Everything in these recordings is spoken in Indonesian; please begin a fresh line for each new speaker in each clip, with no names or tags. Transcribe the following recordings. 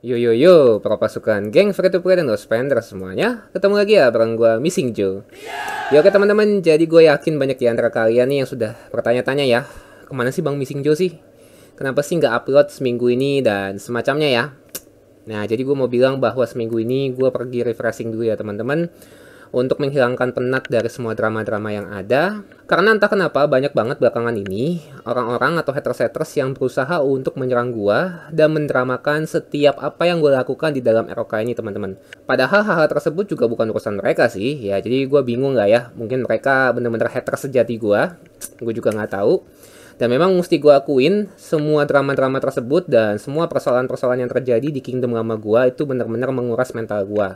Yo yo yo, para pasukan geng free to play dan no spender semuanya, ketemu lagi ya bareng gue Missing Joe. Yo ya, oke teman-teman, jadi gue yakin banyak di antara kalian nih yang sudah bertanya-tanya ya, kemana sih Bang Missing Joe sih? Kenapa sih nggak upload seminggu ini dan semacamnya ya? Nah, jadi gue mau bilang bahwa seminggu ini gue pergi refreshing dulu ya teman-teman untuk menghilangkan penat dari semua drama-drama yang ada. Karena entah kenapa banyak banget belakangan ini orang-orang atau haters-haters yang berusaha untuk menyerang gua dan mendramakan setiap apa yang gue lakukan di dalam ROK ini teman-teman. Padahal hal-hal tersebut juga bukan urusan mereka sih, ya jadi gua bingung nggak ya, mungkin mereka bener-bener haters sejati gua, gua juga nggak tahu. Dan memang mesti gue akuin, semua drama-drama tersebut dan semua persoalan-persoalan yang terjadi di Kingdom Lama gue itu benar-benar menguras mental gue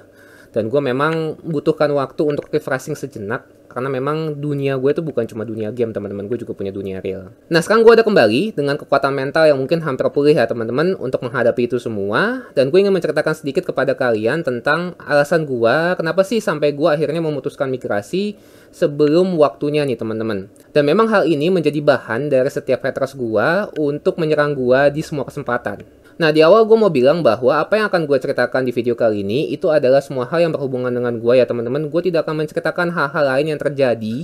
dan gue memang butuhkan waktu untuk refreshing sejenak karena memang dunia gue itu bukan cuma dunia game teman-teman gue juga punya dunia real nah sekarang gue ada kembali dengan kekuatan mental yang mungkin hampir pulih ya teman-teman untuk menghadapi itu semua dan gue ingin menceritakan sedikit kepada kalian tentang alasan gue kenapa sih sampai gue akhirnya memutuskan migrasi sebelum waktunya nih teman-teman dan memang hal ini menjadi bahan dari setiap haters gue untuk menyerang gue di semua kesempatan Nah, di awal gue mau bilang bahwa apa yang akan gue ceritakan di video kali ini itu adalah semua hal yang berhubungan dengan gue ya teman-teman. Gue tidak akan menceritakan hal-hal lain yang terjadi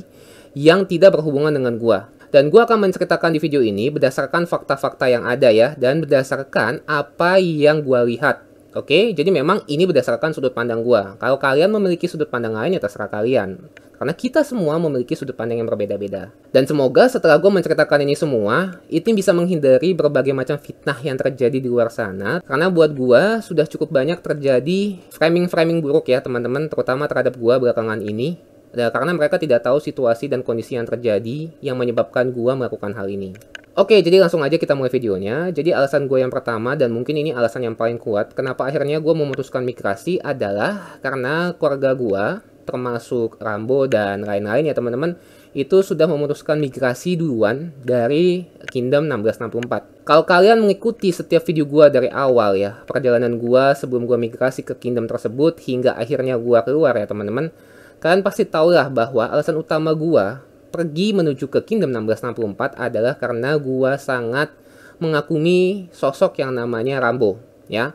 yang tidak berhubungan dengan gue. Dan gue akan menceritakan di video ini berdasarkan fakta-fakta yang ada ya, dan berdasarkan apa yang gue lihat. Oke, jadi memang ini berdasarkan sudut pandang gua. Kalau kalian memiliki sudut pandang lain ya terserah kalian. Karena kita semua memiliki sudut pandang yang berbeda-beda. Dan semoga setelah gue menceritakan ini semua, itu bisa menghindari berbagai macam fitnah yang terjadi di luar sana. Karena buat gua sudah cukup banyak terjadi framing-framing buruk ya teman-teman, terutama terhadap gua belakangan ini. karena mereka tidak tahu situasi dan kondisi yang terjadi yang menyebabkan gua melakukan hal ini. Oke, jadi langsung aja kita mulai videonya. Jadi alasan gue yang pertama dan mungkin ini alasan yang paling kuat kenapa akhirnya gue memutuskan migrasi adalah karena keluarga gue termasuk Rambo dan lain-lain ya teman-teman itu sudah memutuskan migrasi duluan dari Kingdom 1664. Kalau kalian mengikuti setiap video gue dari awal ya, perjalanan gue sebelum gue migrasi ke Kingdom tersebut hingga akhirnya gue keluar ya teman-teman, kalian pasti tahulah bahwa alasan utama gue pergi menuju ke Kingdom 1664 adalah karena gua sangat mengakumi sosok yang namanya Rambo, ya.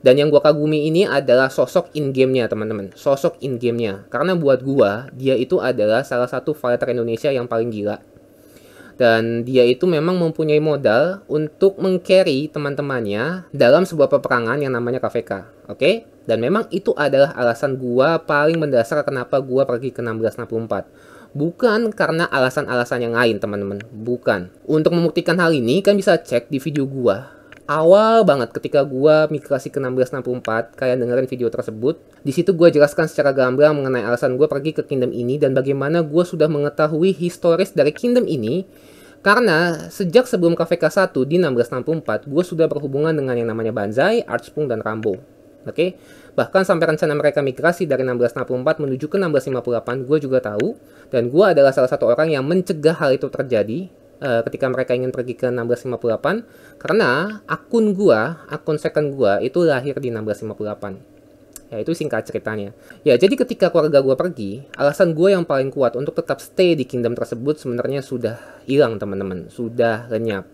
Dan yang gua kagumi ini adalah sosok in game-nya, teman-teman. Sosok in game-nya. Karena buat gua, dia itu adalah salah satu fighter Indonesia yang paling gila. Dan dia itu memang mempunyai modal untuk mengcarry teman-temannya dalam sebuah peperangan yang namanya KVK. Oke? Okay? Dan memang itu adalah alasan gua paling mendasar kenapa gua pergi ke 1664 Bukan karena alasan-alasan yang lain, teman-teman. Bukan. Untuk membuktikan hal ini, kan bisa cek di video gua. Awal banget ketika gua migrasi ke 1664, kalian dengerin video tersebut. Di situ gua jelaskan secara gamblang mengenai alasan gua pergi ke kingdom ini dan bagaimana gua sudah mengetahui historis dari kingdom ini karena sejak sebelum KVK 1 di 1664, gua sudah berhubungan dengan yang namanya Banzai, Archpung, dan Rambo. Oke? Okay? Bahkan sampai rencana mereka migrasi dari 1664 menuju ke 1658, gue juga tahu. Dan gue adalah salah satu orang yang mencegah hal itu terjadi uh, ketika mereka ingin pergi ke 1658. Karena akun gue, akun second gue itu lahir di 1658. Ya, itu singkat ceritanya. Ya, jadi ketika keluarga gue pergi, alasan gue yang paling kuat untuk tetap stay di kingdom tersebut sebenarnya sudah hilang, teman-teman. Sudah lenyap.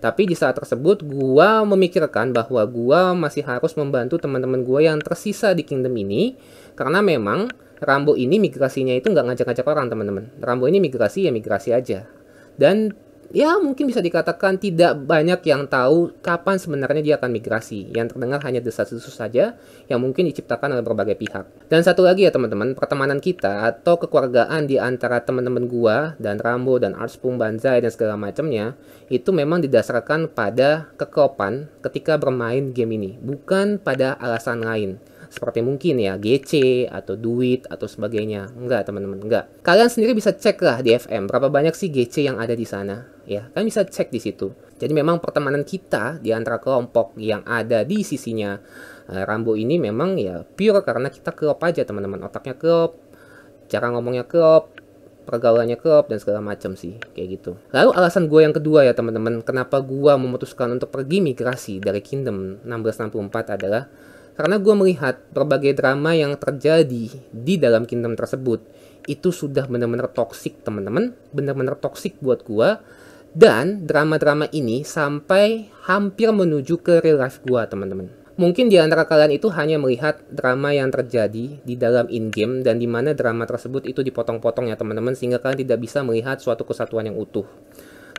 Tapi di saat tersebut gua memikirkan bahwa gua masih harus membantu teman-teman gua yang tersisa di kingdom ini karena memang Rambo ini migrasinya itu nggak ngajak-ngajak orang teman-teman. Rambo ini migrasi ya migrasi aja. Dan ya mungkin bisa dikatakan tidak banyak yang tahu kapan sebenarnya dia akan migrasi. Yang terdengar hanya desas-desus saja yang mungkin diciptakan oleh berbagai pihak. Dan satu lagi ya teman-teman, pertemanan kita atau kekeluargaan di antara teman-teman gua dan Rambo dan Ars Banzai dan segala macamnya itu memang didasarkan pada kekopan ketika bermain game ini, bukan pada alasan lain seperti mungkin ya GC atau duit atau sebagainya. Enggak, teman-teman, enggak. Kalian sendiri bisa cek lah di FM berapa banyak sih GC yang ada di sana, ya. Kalian bisa cek di situ. Jadi memang pertemanan kita di antara kelompok yang ada di sisinya eh, Rambo ini memang ya pure karena kita klop aja, teman-teman. Otaknya klop, cara ngomongnya klop, pergaulannya klub dan segala macam sih kayak gitu. Lalu alasan gue yang kedua ya teman-teman, kenapa gue memutuskan untuk pergi migrasi dari Kingdom 1664 adalah karena gue melihat berbagai drama yang terjadi di dalam kingdom tersebut itu sudah benar-benar toksik teman-teman, benar-benar toksik buat gue. Dan drama-drama ini sampai hampir menuju ke real life gue teman-teman. Mungkin di antara kalian itu hanya melihat drama yang terjadi di dalam in-game dan di mana drama tersebut itu dipotong-potong ya teman-teman sehingga kalian tidak bisa melihat suatu kesatuan yang utuh.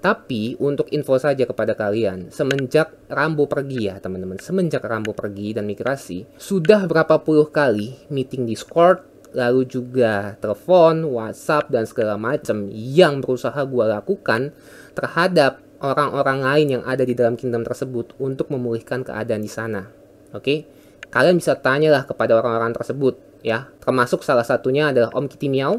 Tapi untuk info saja kepada kalian, semenjak Rambo pergi ya teman-teman, semenjak Rambo pergi dan migrasi, sudah berapa puluh kali meeting Discord, lalu juga telepon, WhatsApp dan segala macam yang berusaha gua lakukan terhadap orang-orang lain yang ada di dalam kingdom tersebut untuk memulihkan keadaan di sana. Oke? Okay? Kalian bisa tanyalah kepada orang-orang tersebut ya. Termasuk salah satunya adalah Om Kitty Miao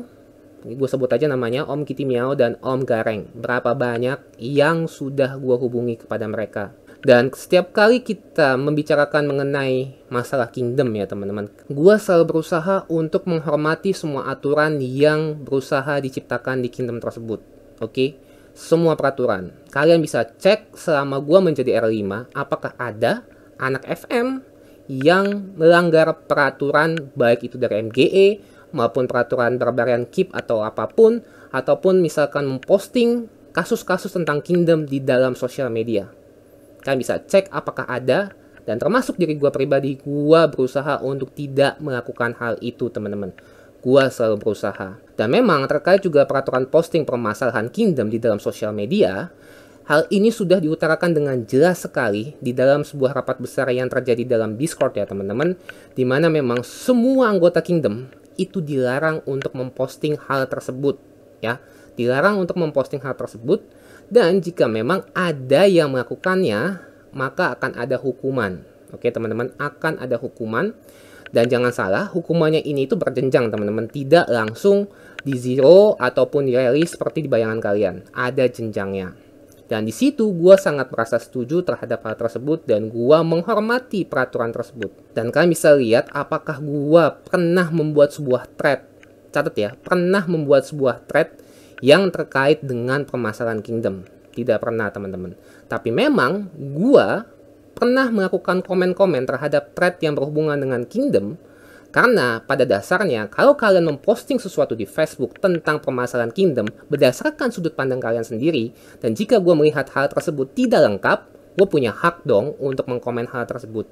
gue sebut aja namanya Om Kitty Miao dan Om Gareng. Berapa banyak yang sudah gue hubungi kepada mereka. Dan setiap kali kita membicarakan mengenai masalah kingdom ya teman-teman, gue selalu berusaha untuk menghormati semua aturan yang berusaha diciptakan di kingdom tersebut. Oke, okay? semua peraturan. Kalian bisa cek selama gue menjadi R5, apakah ada anak FM yang melanggar peraturan baik itu dari MGE maupun peraturan barbarian keep atau apapun ataupun misalkan memposting kasus-kasus tentang kingdom di dalam sosial media. Kalian bisa cek apakah ada dan termasuk diri gue pribadi, gue berusaha untuk tidak melakukan hal itu teman-teman. Gue selalu berusaha. Dan memang terkait juga peraturan posting permasalahan kingdom di dalam sosial media, Hal ini sudah diutarakan dengan jelas sekali di dalam sebuah rapat besar yang terjadi dalam Discord ya teman-teman, dimana memang semua anggota Kingdom itu dilarang untuk memposting hal tersebut ya dilarang untuk memposting hal tersebut dan jika memang ada yang melakukannya maka akan ada hukuman oke teman-teman akan ada hukuman dan jangan salah hukumannya ini itu berjenjang teman-teman tidak langsung di zero ataupun di rally seperti di bayangan kalian ada jenjangnya dan di situ gue sangat merasa setuju terhadap hal tersebut dan gue menghormati peraturan tersebut. Dan kalian bisa lihat apakah gue pernah membuat sebuah thread, catat ya, pernah membuat sebuah thread yang terkait dengan permasalahan kingdom. Tidak pernah teman-teman. Tapi memang gue pernah melakukan komen-komen terhadap thread yang berhubungan dengan kingdom karena pada dasarnya kalau kalian memposting sesuatu di Facebook tentang permasalahan Kingdom berdasarkan sudut pandang kalian sendiri, dan jika gue melihat hal tersebut tidak lengkap, gue punya hak dong untuk mengkomen hal tersebut.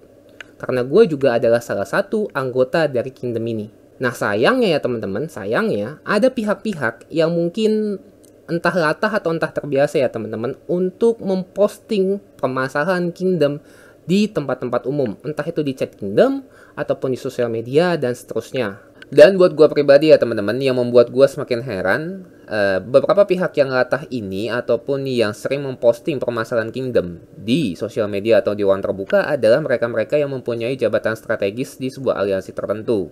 Karena gue juga adalah salah satu anggota dari Kingdom ini. Nah sayangnya ya teman-teman, sayangnya ada pihak-pihak yang mungkin entah latah atau entah terbiasa ya teman-teman untuk memposting permasalahan Kingdom di tempat-tempat umum. Entah itu di chat Kingdom, ataupun di sosial media dan seterusnya. Dan buat gue pribadi ya teman-teman yang membuat gue semakin heran uh, beberapa pihak yang latah ini ataupun yang sering memposting permasalahan Kingdom di sosial media atau di ruang terbuka adalah mereka-mereka yang mempunyai jabatan strategis di sebuah aliansi tertentu.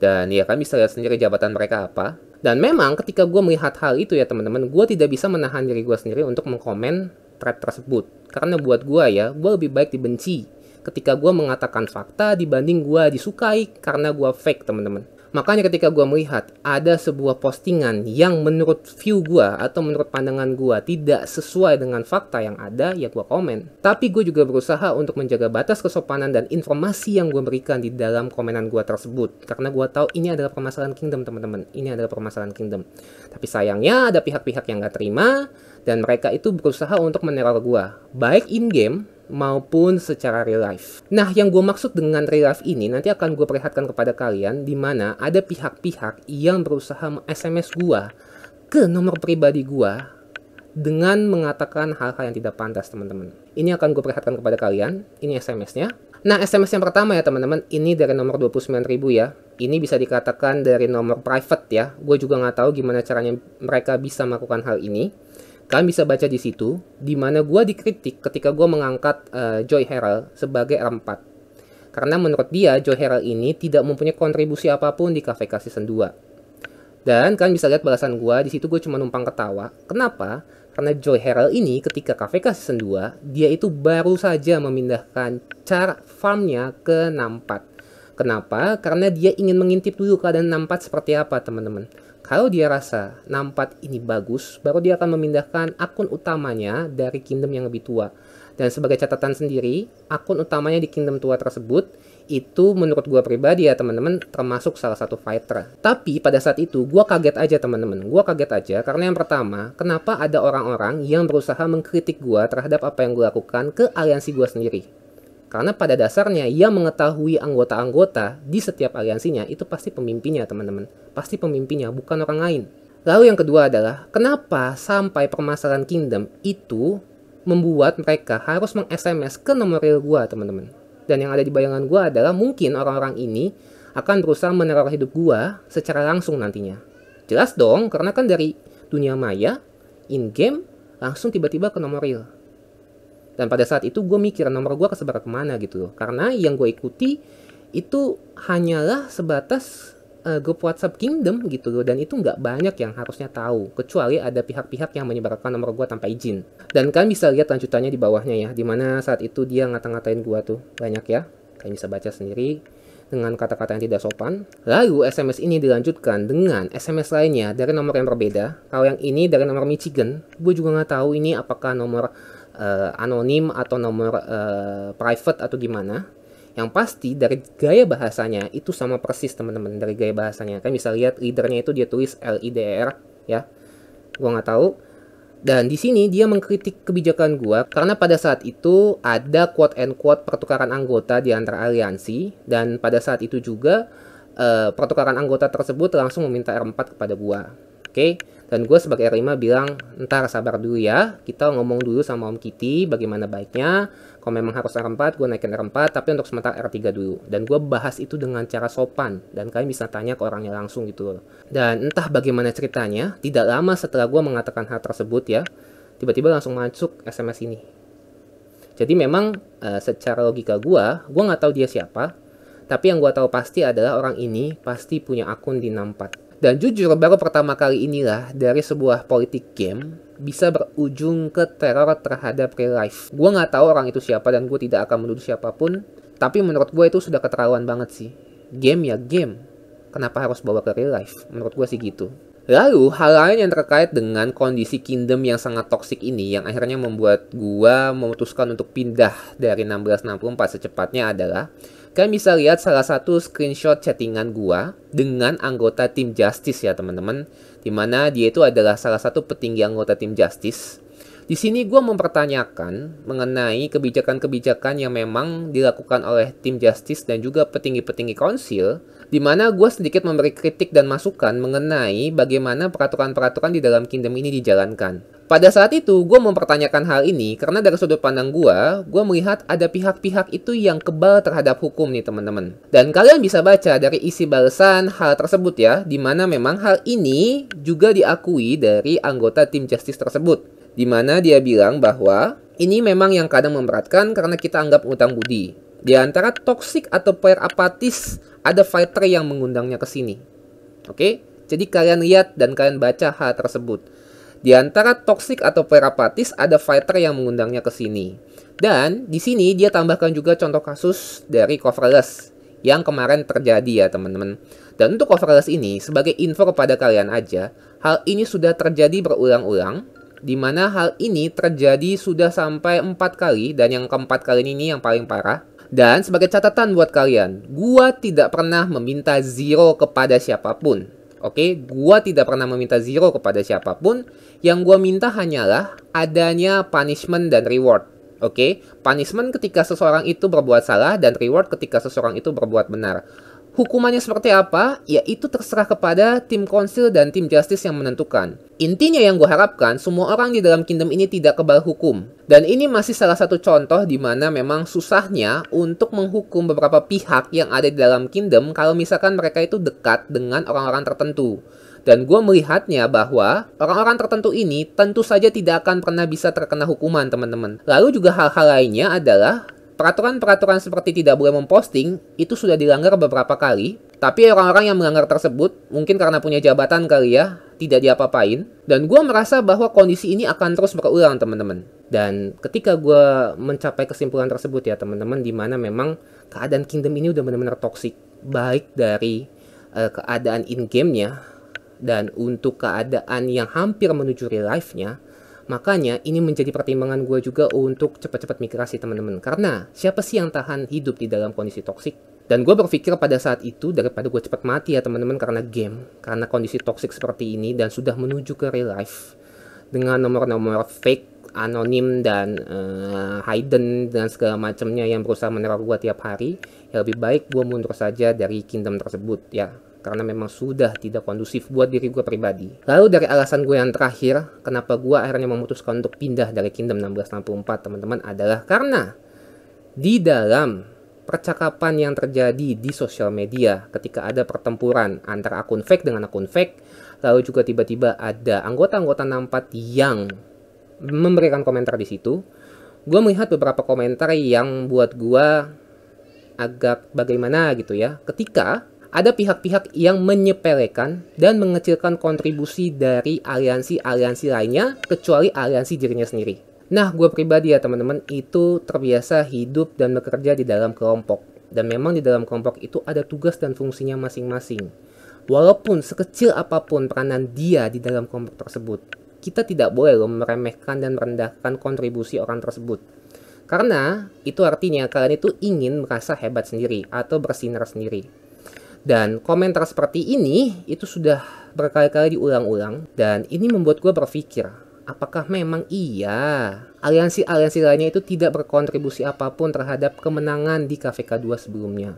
Dan ya kan bisa lihat sendiri jabatan mereka apa. Dan memang ketika gue melihat hal itu ya teman-teman, gue tidak bisa menahan diri gue sendiri untuk mengkomen thread tersebut. Karena buat gue ya, gue lebih baik dibenci ketika gue mengatakan fakta dibanding gue disukai karena gue fake teman-teman. Makanya ketika gue melihat ada sebuah postingan yang menurut view gue atau menurut pandangan gue tidak sesuai dengan fakta yang ada, ya gue komen. Tapi gue juga berusaha untuk menjaga batas kesopanan dan informasi yang gue berikan di dalam komenan gue tersebut. Karena gue tahu ini adalah permasalahan kingdom teman-teman. Ini adalah permasalahan kingdom. Tapi sayangnya ada pihak-pihak yang gak terima dan mereka itu berusaha untuk meneror gue. Baik in-game maupun secara real life. Nah, yang gue maksud dengan real life ini nanti akan gue perlihatkan kepada kalian di mana ada pihak-pihak yang berusaha SMS gue ke nomor pribadi gue dengan mengatakan hal-hal yang tidak pantas, teman-teman. Ini akan gue perlihatkan kepada kalian. Ini SMS-nya. Nah, SMS yang pertama ya, teman-teman. Ini dari nomor 29.000 ya. Ini bisa dikatakan dari nomor private ya. Gue juga nggak tahu gimana caranya mereka bisa melakukan hal ini. Kalian bisa baca di situ, di mana gue dikritik ketika gue mengangkat uh, Joy Harrell sebagai R4. Karena menurut dia, Joy Harrell ini tidak mempunyai kontribusi apapun di KVK Season 2. Dan kalian bisa lihat balasan gue, di situ gue cuma numpang ketawa. Kenapa? Karena Joy Harrell ini ketika KVK Season 2, dia itu baru saja memindahkan cara farmnya ke Nampat. Kenapa? Karena dia ingin mengintip dulu keadaan Nampat seperti apa, teman-teman. Kalau dia rasa nampak ini bagus, baru dia akan memindahkan akun utamanya dari kingdom yang lebih tua. Dan sebagai catatan sendiri, akun utamanya di kingdom tua tersebut itu menurut gue pribadi ya teman-teman termasuk salah satu fighter. Tapi pada saat itu gue kaget aja teman-teman, gue kaget aja karena yang pertama kenapa ada orang-orang yang berusaha mengkritik gue terhadap apa yang gue lakukan ke aliansi gue sendiri. Karena pada dasarnya ia mengetahui anggota-anggota di setiap aliansinya itu pasti pemimpinnya teman-teman. Pasti pemimpinnya bukan orang lain. Lalu yang kedua adalah kenapa sampai permasalahan kingdom itu membuat mereka harus meng-SMS ke nomor real gua teman-teman. Dan yang ada di bayangan gua adalah mungkin orang-orang ini akan berusaha meneror hidup gua secara langsung nantinya. Jelas dong, karena kan dari dunia maya, in-game, langsung tiba-tiba ke nomor real. Dan pada saat itu gue mikir nomor gue kesebar kemana gitu loh. Karena yang gue ikuti itu hanyalah sebatas uh, grup WhatsApp Kingdom gitu loh dan itu nggak banyak yang harusnya tahu kecuali ada pihak-pihak yang menyebarkan nomor gue tanpa izin dan kalian bisa lihat lanjutannya di bawahnya ya dimana saat itu dia ngata-ngatain gue tuh banyak ya kalian bisa baca sendiri dengan kata-kata yang tidak sopan. Lalu SMS ini dilanjutkan dengan SMS lainnya dari nomor yang berbeda. Kalau yang ini dari nomor Michigan, gue juga nggak tahu ini apakah nomor uh, anonim atau nomor uh, private atau gimana. Yang pasti dari gaya bahasanya itu sama persis teman-teman dari gaya bahasanya. Kan bisa lihat leadernya itu dia tulis L I D R ya. Gua nggak tahu. Dan di sini dia mengkritik kebijakan gua karena pada saat itu ada quote and quote pertukaran anggota di antara aliansi dan pada saat itu juga uh, pertukaran anggota tersebut langsung meminta R4 kepada gua. Oke, dan gue sebagai R5 bilang, ntar sabar dulu ya, kita ngomong dulu sama Om Kitty bagaimana baiknya, kalau memang harus R4, gue naikin R4, tapi untuk sementara R3 dulu. Dan gue bahas itu dengan cara sopan, dan kalian bisa tanya ke orangnya langsung gitu loh. Dan entah bagaimana ceritanya, tidak lama setelah gue mengatakan hal tersebut ya, tiba-tiba langsung masuk SMS ini. Jadi memang uh, secara logika gue, gue nggak tahu dia siapa, tapi yang gue tahu pasti adalah orang ini pasti punya akun di 64. Dan jujur baru pertama kali inilah dari sebuah politik game bisa berujung ke teror terhadap real life. Gue nggak tahu orang itu siapa dan gue tidak akan menuduh siapapun. Tapi menurut gue itu sudah keterlaluan banget sih. Game ya game. Kenapa harus bawa ke real life? Menurut gue sih gitu. Lalu hal lain yang terkait dengan kondisi kingdom yang sangat toksik ini yang akhirnya membuat gue memutuskan untuk pindah dari 1664 secepatnya adalah Kalian bisa lihat salah satu screenshot chattingan gua dengan anggota tim Justice ya teman-teman. Dimana dia itu adalah salah satu petinggi anggota tim Justice. Di sini gua mempertanyakan mengenai kebijakan-kebijakan yang memang dilakukan oleh tim Justice dan juga petinggi-petinggi konsil. di mana gue sedikit memberi kritik dan masukan mengenai bagaimana peraturan-peraturan di dalam kingdom ini dijalankan. Pada saat itu, gue mempertanyakan hal ini karena dari sudut pandang gue, gue melihat ada pihak-pihak itu yang kebal terhadap hukum nih teman-teman. Dan kalian bisa baca dari isi balasan hal tersebut ya, di mana memang hal ini juga diakui dari anggota tim justice tersebut. di mana dia bilang bahwa ini memang yang kadang memberatkan karena kita anggap utang budi. Di antara toksik atau player apatis, ada fighter yang mengundangnya ke sini. Oke? Jadi kalian lihat dan kalian baca hal tersebut. Di antara Toxic atau Perapatis ada fighter yang mengundangnya ke sini. Dan di sini dia tambahkan juga contoh kasus dari coverless yang kemarin terjadi ya teman-teman. Dan untuk coverless ini sebagai info kepada kalian aja, hal ini sudah terjadi berulang-ulang di mana hal ini terjadi sudah sampai empat kali dan yang keempat kali ini yang paling parah. Dan sebagai catatan buat kalian, gua tidak pernah meminta zero kepada siapapun. Oke, okay? gua tidak pernah meminta zero kepada siapapun. Yang gua minta hanyalah adanya punishment dan reward. Oke, okay? punishment ketika seseorang itu berbuat salah dan reward ketika seseorang itu berbuat benar. Hukumannya seperti apa? Ya itu terserah kepada tim konsil dan tim justice yang menentukan. Intinya yang gue harapkan, semua orang di dalam kingdom ini tidak kebal hukum. Dan ini masih salah satu contoh di mana memang susahnya untuk menghukum beberapa pihak yang ada di dalam kingdom kalau misalkan mereka itu dekat dengan orang-orang tertentu. Dan gue melihatnya bahwa orang-orang tertentu ini tentu saja tidak akan pernah bisa terkena hukuman, teman-teman. Lalu juga hal-hal lainnya adalah Peraturan-peraturan seperti tidak boleh memposting itu sudah dilanggar beberapa kali, tapi orang-orang yang melanggar tersebut mungkin karena punya jabatan kali ya, tidak diapa-apain. Dan gue merasa bahwa kondisi ini akan terus berulang teman-teman. Dan ketika gue mencapai kesimpulan tersebut ya teman-teman, di mana memang keadaan Kingdom ini udah benar-benar toksik, baik dari uh, keadaan in game-nya dan untuk keadaan yang hampir menuju real life-nya Makanya ini menjadi pertimbangan gue juga untuk cepat-cepat migrasi teman-teman. Karena siapa sih yang tahan hidup di dalam kondisi toksik? Dan gue berpikir pada saat itu daripada gue cepat mati ya teman-teman karena game. Karena kondisi toksik seperti ini dan sudah menuju ke real life. Dengan nomor-nomor fake, anonim, dan uh, hidden dan segala macamnya yang berusaha meneror gue tiap hari. Ya lebih baik gue mundur saja dari kingdom tersebut ya karena memang sudah tidak kondusif buat diri gue pribadi. Lalu dari alasan gue yang terakhir, kenapa gue akhirnya memutuskan untuk pindah dari Kingdom 1664 teman-teman adalah karena di dalam percakapan yang terjadi di sosial media ketika ada pertempuran antara akun fake dengan akun fake, lalu juga tiba-tiba ada anggota-anggota 64 yang memberikan komentar di situ. Gue melihat beberapa komentar yang buat gue agak bagaimana gitu ya. Ketika ada pihak-pihak yang menyepelekan dan mengecilkan kontribusi dari aliansi-aliansi lainnya kecuali aliansi dirinya sendiri. Nah, gue pribadi ya teman-teman, itu terbiasa hidup dan bekerja di dalam kelompok. Dan memang di dalam kelompok itu ada tugas dan fungsinya masing-masing. Walaupun sekecil apapun peranan dia di dalam kelompok tersebut, kita tidak boleh loh meremehkan dan merendahkan kontribusi orang tersebut. Karena itu artinya kalian itu ingin merasa hebat sendiri atau bersinar sendiri. Dan komentar seperti ini itu sudah berkali-kali diulang-ulang dan ini membuat gue berpikir apakah memang iya aliansi-aliansi lainnya itu tidak berkontribusi apapun terhadap kemenangan di KVK2 sebelumnya.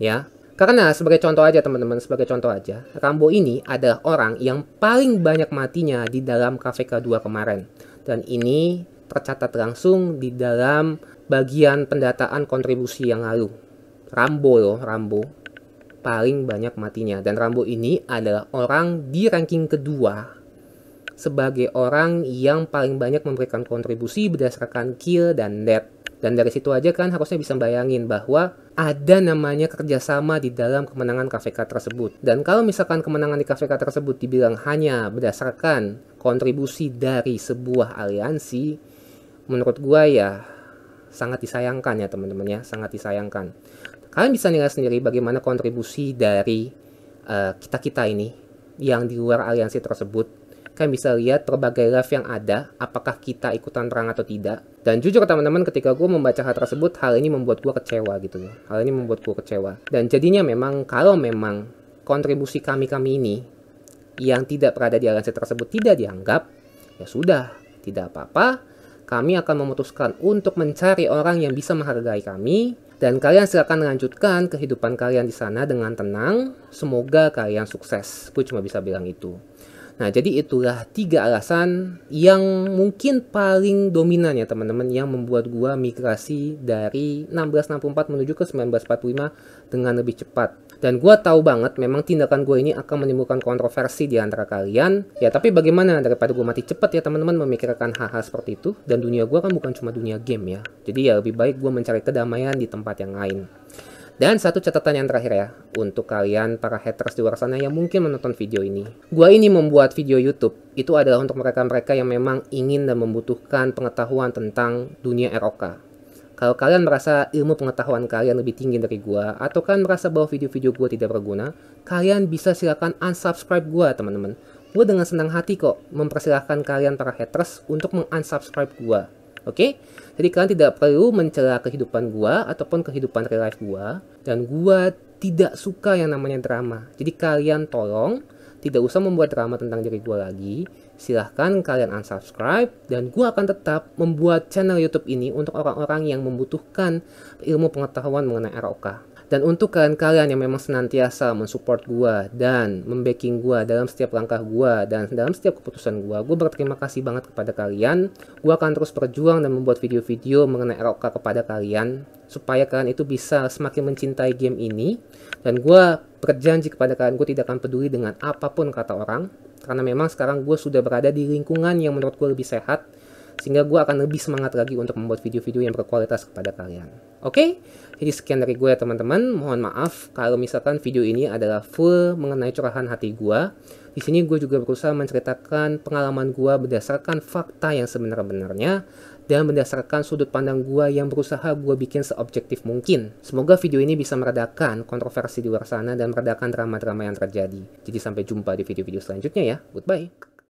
Ya, karena sebagai contoh aja teman-teman, sebagai contoh aja, Rambo ini adalah orang yang paling banyak matinya di dalam KVK2 kemarin. Dan ini tercatat langsung di dalam bagian pendataan kontribusi yang lalu. Rambo loh, Rambo paling banyak matinya. Dan Rambo ini adalah orang di ranking kedua sebagai orang yang paling banyak memberikan kontribusi berdasarkan kill dan death. Dan dari situ aja kan harusnya bisa bayangin bahwa ada namanya kerjasama di dalam kemenangan KVK tersebut. Dan kalau misalkan kemenangan di KVK tersebut dibilang hanya berdasarkan kontribusi dari sebuah aliansi, menurut gua ya sangat disayangkan ya teman-teman ya, sangat disayangkan. Kalian bisa nilai sendiri bagaimana kontribusi dari eh, kita-kita uh, ini yang di luar aliansi tersebut. Kalian bisa lihat berbagai live yang ada, apakah kita ikutan perang atau tidak. Dan jujur teman-teman ketika gue membaca hal tersebut, hal ini membuat gue kecewa gitu loh. Ya. Hal ini membuat gue kecewa. Dan jadinya memang kalau memang kontribusi kami-kami ini yang tidak berada di aliansi tersebut tidak dianggap, ya sudah, tidak apa-apa. Kami akan memutuskan untuk mencari orang yang bisa menghargai kami, dan kalian silahkan lanjutkan kehidupan kalian di sana dengan tenang. Semoga kalian sukses. Gue cuma bisa bilang itu. Nah, jadi itulah tiga alasan yang mungkin paling dominan ya teman-teman yang membuat gua migrasi dari 1664 menuju ke 1945 dengan lebih cepat. Dan gue tahu banget memang tindakan gue ini akan menimbulkan kontroversi di antara kalian. Ya tapi bagaimana daripada gue mati cepat ya teman-teman memikirkan hal-hal seperti itu. Dan dunia gue kan bukan cuma dunia game ya. Jadi ya lebih baik gue mencari kedamaian di tempat yang lain. Dan satu catatan yang terakhir ya, untuk kalian para haters di luar sana yang mungkin menonton video ini. Gua ini membuat video YouTube, itu adalah untuk mereka-mereka yang memang ingin dan membutuhkan pengetahuan tentang dunia ROK. Kalau kalian merasa ilmu pengetahuan kalian lebih tinggi dari gua, atau kalian merasa bahwa video-video gua tidak berguna, kalian bisa silakan unsubscribe gua, teman-teman. Gua dengan senang hati kok mempersilahkan kalian para haters untuk mengunsubscribe gua. Oke? Okay? Jadi kalian tidak perlu mencela kehidupan gua ataupun kehidupan real life gua dan gua tidak suka yang namanya drama. Jadi kalian tolong tidak usah membuat drama tentang diri gua lagi Silahkan kalian unsubscribe dan gue akan tetap membuat channel YouTube ini untuk orang-orang yang membutuhkan ilmu pengetahuan mengenai ROK. Dan untuk kalian-kalian yang memang senantiasa mensupport gue dan membacking gue dalam setiap langkah gue dan dalam setiap keputusan gue, gue berterima kasih banget kepada kalian. Gue akan terus berjuang dan membuat video-video mengenai ROK kepada kalian supaya kalian itu bisa semakin mencintai game ini. Dan gue Berjanji kepada kalian, gue tidak akan peduli dengan apapun kata orang, karena memang sekarang gue sudah berada di lingkungan yang menurut gue lebih sehat, sehingga gue akan lebih semangat lagi untuk membuat video-video yang berkualitas kepada kalian. Oke? Okay? Jadi sekian dari gue ya teman-teman. Mohon maaf kalau misalkan video ini adalah full mengenai curahan hati gue. Di sini gue juga berusaha menceritakan pengalaman gue berdasarkan fakta yang sebenarnya dan berdasarkan sudut pandang gue yang berusaha gue bikin seobjektif mungkin. Semoga video ini bisa meredakan kontroversi di luar sana dan meredakan drama-drama yang terjadi. Jadi sampai jumpa di video-video selanjutnya ya. Goodbye.